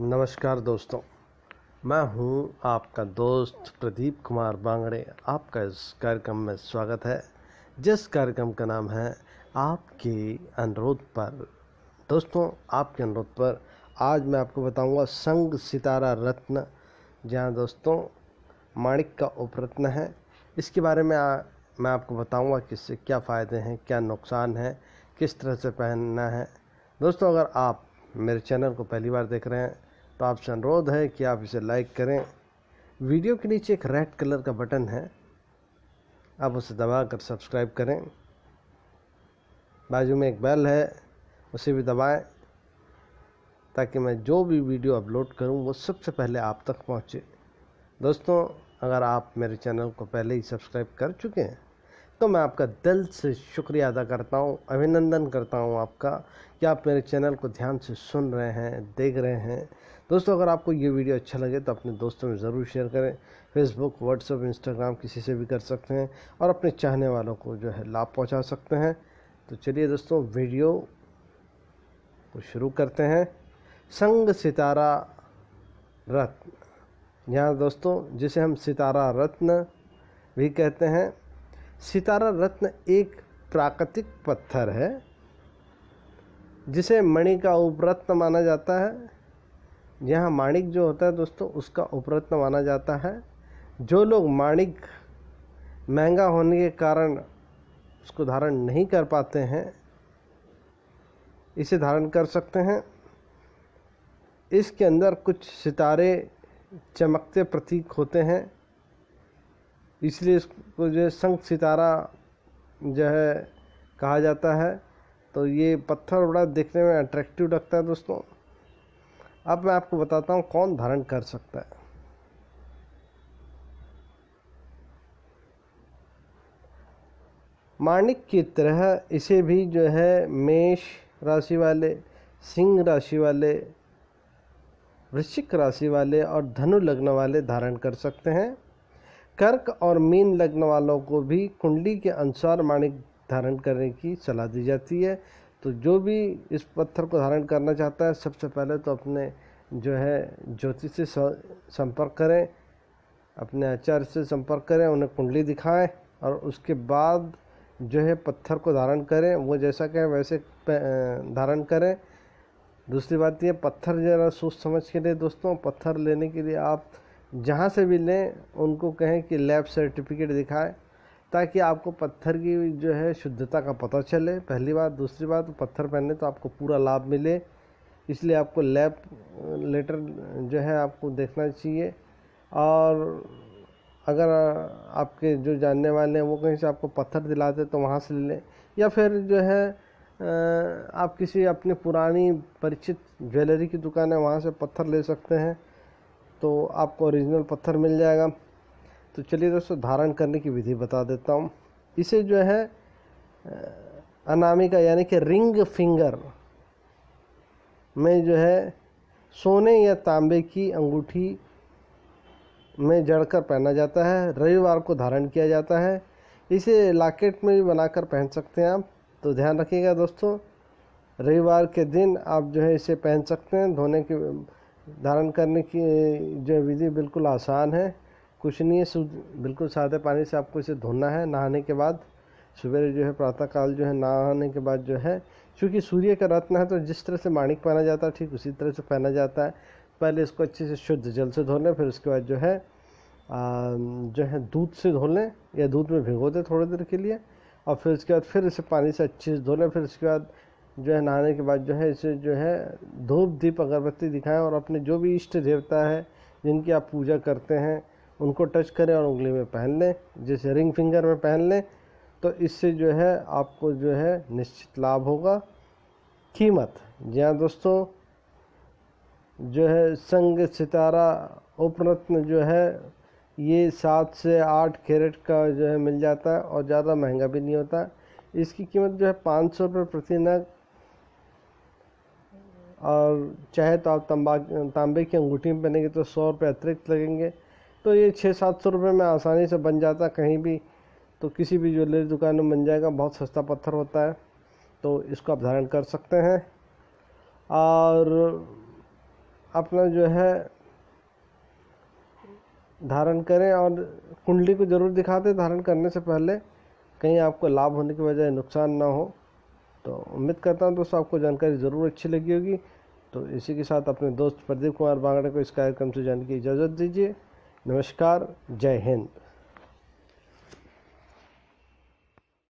नमस्कार दोस्तों मैं हूं आपका दोस्त प्रदीप कुमार बांगड़े आपका इस कार्यक्रम में स्वागत है जिस कार्यक्रम का नाम है आपके अनुरोध पर दोस्तों आपके अनुरोध पर आज मैं आपको बताऊंगा संग सितारा रत्न जहां दोस्तों माणिक का उपरत्न है इसके बारे में आ, मैं आपको बताऊंगा कि इससे क्या फ़ायदे हैं क्या नुकसान है किस तरह से पहनना है दोस्तों अगर आप मेरे चैनल को पहली बार देख रहे हैं तो आपसे अनुरोध है कि आप इसे लाइक करें वीडियो के नीचे एक रेड कलर का बटन है आप उसे दबा कर सब्सक्राइब करें बाजू में एक बेल है उसे भी दबाएं ताकि मैं जो भी वीडियो अपलोड करूं वो सबसे पहले आप तक पहुंचे दोस्तों अगर आप मेरे चैनल को पहले ही सब्सक्राइब कर चुके हैं तो मैं आपका दिल से शुक्रिया अदा करता हूँ अभिनंदन करता हूँ आपका कि आप मेरे चैनल को ध्यान से सुन रहे हैं देख रहे हैं दोस्तों अगर आपको ये वीडियो अच्छा लगे तो अपने दोस्तों में ज़रूर शेयर करें फेसबुक व्हाट्सअप इंस्टाग्राम किसी से भी कर सकते हैं और अपने चाहने वालों को जो है लाभ पहुँचा सकते हैं तो चलिए दोस्तों वीडियो को शुरू करते हैं संग सितारा रत्न यहाँ दोस्तों जिसे हम सितारा रत्न भी कहते हैं सितारा रत्न एक प्राकृतिक पत्थर है जिसे मणि का उपरत्न माना जाता है यहाँ माणिक जो होता है दोस्तों उसका उपरत्न माना जाता है जो लोग माणिक महंगा होने के कारण उसको धारण नहीं कर पाते हैं इसे धारण कर सकते हैं इसके अंदर कुछ सितारे चमकते प्रतीक होते हैं इसलिए इसको जो है शंख सितारा जो है कहा जाता है तो ये पत्थर बड़ा देखने में अट्रैक्टिव लगता है दोस्तों अब मैं आपको बताता हूँ कौन धारण कर सकता है माणिक की तरह इसे भी जो है मेष राशि वाले सिंह राशि वाले वृश्चिक राशि वाले और धनु लग्न वाले धारण कर सकते हैं कर्क और मीन लग्न वालों को भी कुंडली के अनुसार माणिक धारण करने की सलाह दी जाती है तो जो भी इस पत्थर को धारण करना चाहता है सबसे पहले तो अपने जो है ज्योतिष से संपर्क करें अपने आचार्य से संपर्क करें उन्हें कुंडली दिखाएं और उसके बाद जो है पत्थर को धारण करें वो जैसा कहें वैसे धारण करें दूसरी बात यह पत्थर ज़रा सोच समझ के लिए दोस्तों पत्थर लेने के लिए आप जहाँ से भी लें उनको कहें कि लैब सर्टिफिकेट दिखाए ताकि आपको पत्थर की जो है शुद्धता का पता चले पहली बात दूसरी बात पत्थर पहने तो आपको पूरा लाभ मिले इसलिए आपको लैब लेटर जो है आपको देखना चाहिए और अगर आपके जो जानने वाले हैं वो कहीं से आपको पत्थर दिलाते तो वहाँ से ले लें या फिर जो है आप किसी अपनी पुरानी परिचित ज्वेलरी की दुकान है वहाँ से पत्थर ले सकते हैं तो आपको ओरिजिनल पत्थर मिल जाएगा तो चलिए दोस्तों धारण करने की विधि बता देता हूँ इसे जो है अनामिका यानी कि रिंग फिंगर में जो है सोने या तांबे की अंगूठी में जड़कर पहना जाता है रविवार को धारण किया जाता है इसे लाकेट में भी बनाकर पहन सकते हैं आप तो ध्यान रखिएगा दोस्तों रविवार के दिन आप जो है इसे पहन सकते हैं धोने के धारण करने की जो विधि बिल्कुल आसान है कुछ नहीं है शुद्ध बिल्कुल सादे पानी से आपको इसे धोना है नहाने के बाद सवेरे जो है प्रातःकाल जो है नहाने के बाद जो है क्योंकि सूर्य का रत्न है तो जिस तरह से माणिक पहना जाता है ठीक उसी तरह से पहना जाता है पहले इसको अच्छे से शुद्ध जल से धो लें फिर उसके बाद जो है आ, जो है दूध से धो लें या दूध में भिगो दें थोड़ी देर के लिए और फिर उसके बाद फिर इसे पानी से अच्छे से धो लें फिर उसके बाद जो है नहाने के बाद जो है इसे जो है धूप दीप अगरबत्ती दिखाएं और अपने जो भी इष्ट देवता है जिनकी आप पूजा करते हैं उनको टच करें और उंगली में पहन लें जैसे रिंग फिंगर में पहन लें तो इससे जो है आपको जो है निश्चित लाभ होगा कीमत जी हाँ दोस्तों जो है संग सितारा उपरत्न जो है ये सात से आठ कैरेट का जो है मिल जाता है और ज़्यादा महंगा भी नहीं होता इसकी कीमत जो है पाँच सौ रुपये प्रति नग और चाहे तो आप तम्बा तांबे की अंगूठी में पहनेंगे तो सौ रुपये अतिरिक्त लगेंगे तो ये छः सात सौ रुपये में आसानी से बन जाता कहीं भी तो किसी भी ज्वेलरी दुकान में बन जाएगा बहुत सस्ता पत्थर होता है तो इसको आप धारण कर सकते हैं और अपना जो है धारण करें और कुंडली को ज़रूर दिखाते धारण करने से पहले कहीं आपको लाभ होने की वजह नुकसान ना हो तो उम्मीद करता हूँ दोस्तों आपको जानकारी ज़रूर अच्छी लगी होगी तो इसी के साथ अपने दोस्त प्रदीप कुमार बांगड़े को इस कार्यक्रम से जाने की इजाज़त दीजिए नमस्कार जय हिंद